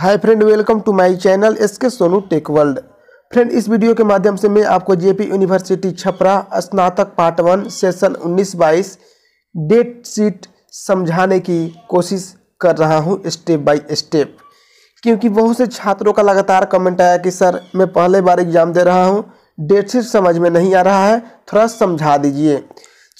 hi friend welcome to my channel S K Sonu tech world friend इस video के माध्यम से मैं आपको जेपी यूनिवर्सिटी छपरा स्नातक part one session 19-22 date sheet समझाने की कोशिश कर रहा हूं स्टेप बाय स्टेप क्योंकि बहुत से छात्रों का लगातार कमेंट आया कि सर मैं पहले बार एग्जाम दे रहा हूँ डेट शीट समझ में नहीं आ रहा है थोड़ा समझा दीजिए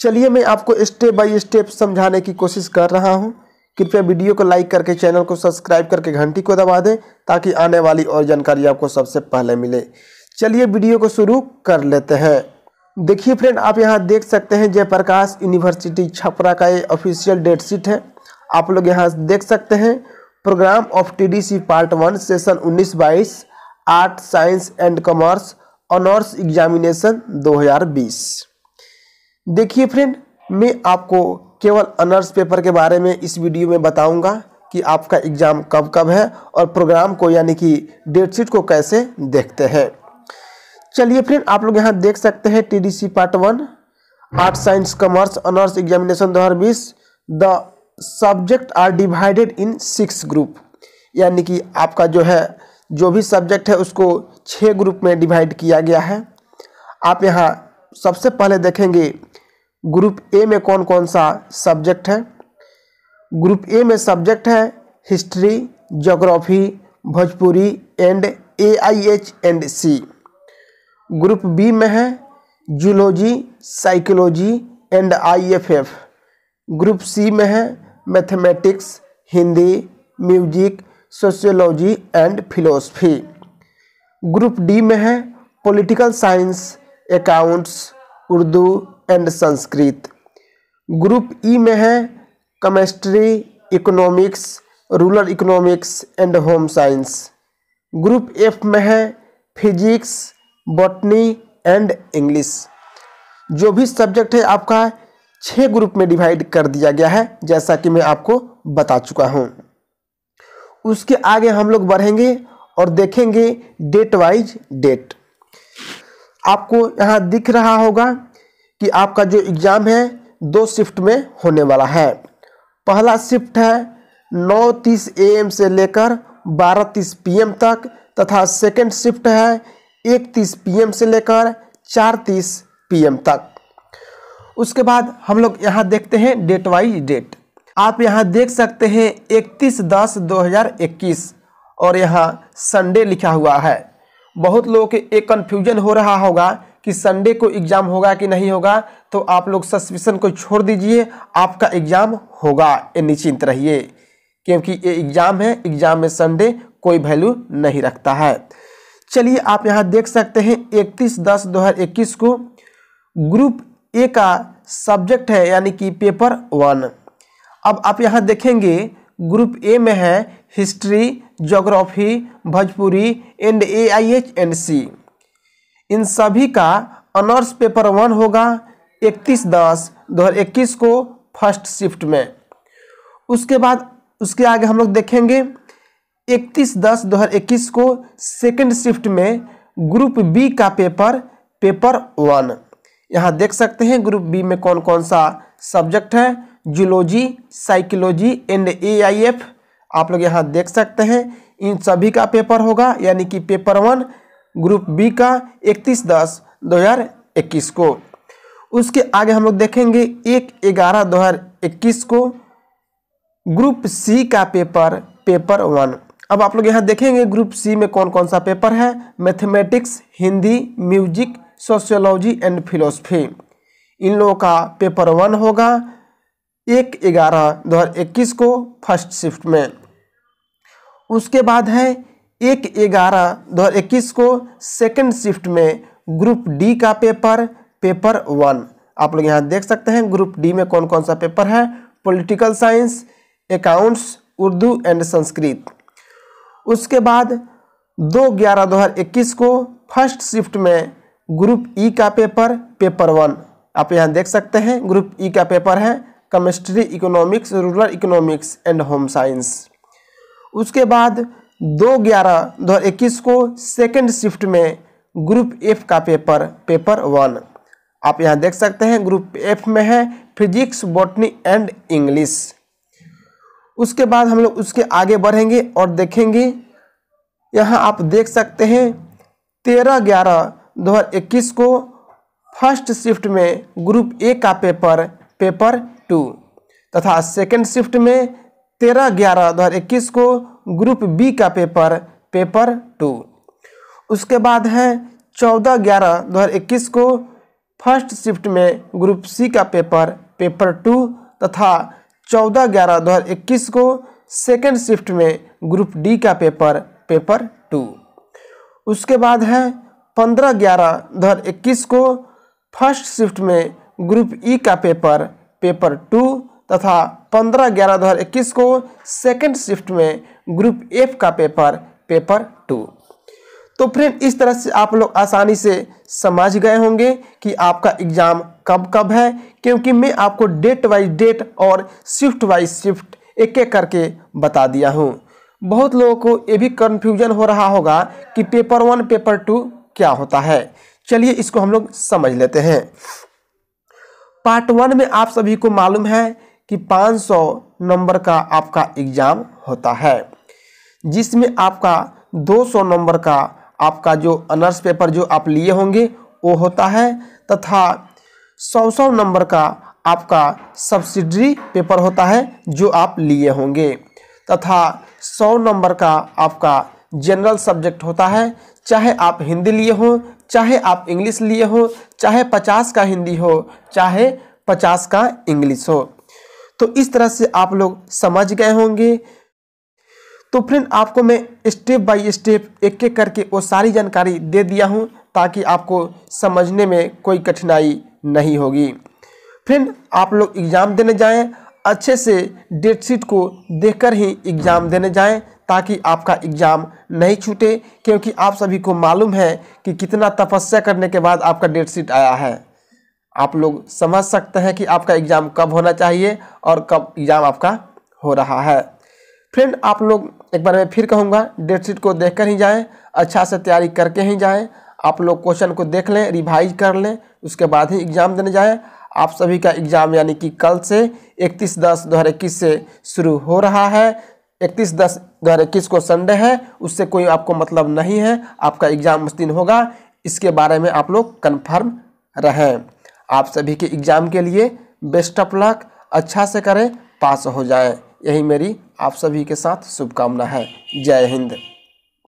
चलिए मैं आपको स्टेप बाई स्टेप समझाने की कोशिश कर रहा हूँ कृपया वीडियो को लाइक करके चैनल को सब्सक्राइब करके घंटी को दबा दें ताकि आने वाली और जानकारी आपको सबसे पहले मिले चलिए वीडियो को शुरू कर लेते हैं देखिए फ्रेंड आप यहाँ देख सकते हैं जयप्रकाश यूनिवर्सिटी छपरा का ये ऑफिशियल डेट शीट है आप लोग यहाँ देख सकते हैं program of TDC part one session उन्नीस बाईस art science and commerce honours examination 2020 देखिए फ्रेंड मैं आपको केवल अनर्स पेपर के बारे में इस वीडियो में बताऊंगा कि आपका एग्ज़ाम कब कब है और प्रोग्राम को यानी कि डेट शीट को कैसे देखते हैं चलिए फ्रेंड आप लोग यहाँ देख सकते हैं C part one art science commerce honours examination बीस the subject are divided in six group यानी कि आपका जो है जो भी सब्जेक्ट है उसको छः ग्रुप में डिवाइड किया गया है आप यहाँ सबसे पहले देखेंगे ग्रुप ए में कौन कौन सा सब्जेक्ट है ग्रुप ए में सब्जेक्ट है history geography Bhojpuri and A I H and C group B में है zoology psychology and I F F group C में है mathematics Hindi music sociology and philosophy group D में है political science accounts Urdu and Sanskrit group E में है chemistry economics rural economics and home science group F में है फिजिक्स बॉटनी एंड इंग्लिश जो भी सब्जेक्ट है आपका छः ग्रुप में डिवाइड कर दिया गया है जैसा कि मैं आपको बता चुका हूँ उसके आगे हम लोग बढ़ेंगे और देखेंगे डेट वाइज डेट आपको यहाँ दिख रहा होगा कि आपका जो एग्ज़ाम है दो शिफ्ट में होने वाला है पहला शिफ्ट है नौ तीस एम से लेकर बारह तीस एम तक तथा सेकेंड शिफ्ट है एक तीस एम से लेकर चार तीस एम तक उसके बाद हम लोग यहाँ देखते हैं डेट वाइज डेट आप यहाँ देख सकते हैं इकतीस दस दो हज़ार इक्कीस और यहाँ संडे लिखा हुआ है बहुत लोगों के एक कन्फ्यूजन हो रहा होगा कि संडे को एग्ज़ाम होगा कि नहीं होगा तो आप लोग सस्पेंशन को छोड़ दीजिए आपका एग्ज़ाम होगा ये निश्चिंत रहिए क्योंकि ये एग्ज़ाम है एग्ज़ाम में संडे कोई वैल्यू नहीं रखता है चलिए आप यहाँ देख सकते हैं इकतीस दस दो हज़ार इक्कीस को ग्रुप ए का सब्जेक्ट है यानी कि पेपर वन अब आप यहाँ देखेंगे ग्रुप ए में है history geography Bhojpuri and A I H and C इन सभी का अनर्स पेपर वन होगा इकतीस दस दो हज़ार इक्कीस को फर्स्ट शिफ्ट में उसके बाद उसके आगे हम लोग देखेंगे इकतीस दस दो हज़ार इक्कीस को सेकेंड शिफ्ट में ग्रुप बी का पेपर पेपर वन यहाँ देख सकते हैं ग्रुप बी में कौन कौन सा सब्जेक्ट है जूलॉजी साइकोलॉजी एंड एआईएफ आप लोग यहाँ देख सकते हैं इन सभी का पेपर होगा यानी कि पेपर वन ग्रुप बी का इकतीस दस दो हज़ार इक्कीस को उसके आगे हम लोग देखेंगे एक ग्यारह दो हज़ार इक्कीस को ग्रुप सी का पेपर पेपर वन अब आप लोग यहाँ देखेंगे ग्रुप सी में कौन कौन सा पेपर है mathematics Hindi music sociology and philosophy इन लोगों का पेपर वन होगा एक ग्यारह दो हज़ार इक्कीस को फर्स्ट शिफ्ट में उसके बाद है एक ग्यारह दो हज़ार इक्कीस को सेकंड शिफ्ट में ग्रुप डी का पेपर पेपर वन आप लोग यहाँ देख सकते हैं ग्रुप डी में कौन कौन सा पेपर है political science accounts Urdu and Sanskrit उसके बाद दो ग्यारह दो हज़ार इक्कीस को फर्स्ट शिफ्ट में ग्रुप ई e का पेपर पेपर वन आप यहाँ देख सकते हैं ग्रुप ई e का पेपर है chemistry economics rural economics and home science उसके बाद दो ग्यारह दो हज़ार इक्कीस को सेकेंड शिफ्ट में ग्रुप एफ का पेपर पेपर वन आप यहाँ देख सकते हैं ग्रुप एफ में है फिजिक्स बॉटनी एंड इंग्लिश उसके बाद हम लोग उसके आगे बढ़ेंगे और देखेंगे यहाँ आप देख सकते हैं तेरह ग्यारह दो हज़ार इक्कीस को फर्स्ट शिफ्ट में ग्रुप ए का पेपर पेपर टू तथा सेकेंड शिफ्ट में तेरह ग्यारह दो हज़ार इक्कीस को ग्रुप बी का पेपर पेपर टू उसके बाद है चौदह ग्यारह दो हज़ार इक्कीस को फर्स्ट शिफ्ट में ग्रुप सी का पेपर पेपर टू तथा चौदह ग्यारह दो हज़ार इक्कीस को सेकेंड शिफ्ट में ग्रुप डी का पेपर पेपर टू उसके बाद है पंद्रह ग्यारह दो हज़ार इक्कीस को फर्स्ट शिफ्ट में ग्रुप ई का पेपर पेपर टू तथा पंद्रह ग्यारह दो हज़ार इक्कीस को सेकेंड शिफ्ट में ग्रुप एफ का पेपर पेपर टू तो फ्रेंड इस तरह से आप लोग आसानी से समझ गए होंगे कि आपका एग्ज़ाम कब कब है क्योंकि मैं आपको डेट वाइज डेट और शिफ्ट वाइज शिफ्ट एक एक करके बता दिया हूँ बहुत लोगों को ये भी कन्फ्यूजन हो रहा होगा कि पेपर वन पेपर टू क्या होता है चलिए इसको हम लोग समझ लेते हैं पार्ट वन में आप सभी को मालूम है कि 500 नंबर का आपका एग्ज़ाम होता है जिसमें आपका 200 नंबर का आपका जो अनर्स पेपर जो आप लिए होंगे वो होता है तथा सौ सौ नंबर का आपका सब्सिडरी पेपर होता है जो आप लिए होंगे तथा सौ नंबर का आपका जनरल सब्जेक्ट होता है चाहे आप हिंदी लिए हो चाहे आप इंग्लिश लिए हो चाहे पचास का हिंदी हो चाहे पचास का इंग्लिश हो तो इस तरह से आप लोग समझ गए होंगे तो फ्रेंड आपको मैं स्टेप बाय स्टेप एक एक करके वो सारी जानकारी दे दिया हूँ ताकि आपको समझने में कोई कठिनाई नहीं होगी फ्रेंड आप लोग एग्ज़ाम देने जाएं अच्छे से डेट शीट को देखकर ही एग्ज़ाम देने जाएं ताकि आपका एग्ज़ाम नहीं छूटे क्योंकि आप सभी को मालूम है कि कितना तपस्या करने के बाद आपका डेट शीट आया है आप लोग समझ सकते हैं कि आपका एग्ज़ाम कब होना चाहिए और कब एग्ज़ाम आपका हो रहा है फ्रेंड आप लोग एक बार मैं फिर कहूँगा डेट शीट को देख कर ही जाएँ अच्छा से तैयारी करके ही जाएँ आप लोग क्वेश्चन को देख लें रिवाइज कर लें उसके बाद ही एग्ज़ाम देने जाएँ आप सभी का एग्ज़ाम यानी कि कल से 31 दस दो से शुरू हो रहा है 31 दस दो को संडे है उससे कोई आपको मतलब नहीं है आपका एग्ज़ाम उस दिन होगा इसके बारे में आप लोग कन्फर्म रहें आप सभी के एग्ज़ाम के लिए बेस्ट ऑफ लक अच्छा से करें पास हो जाए यही मेरी आप सभी के साथ शुभकामना है जय हिंद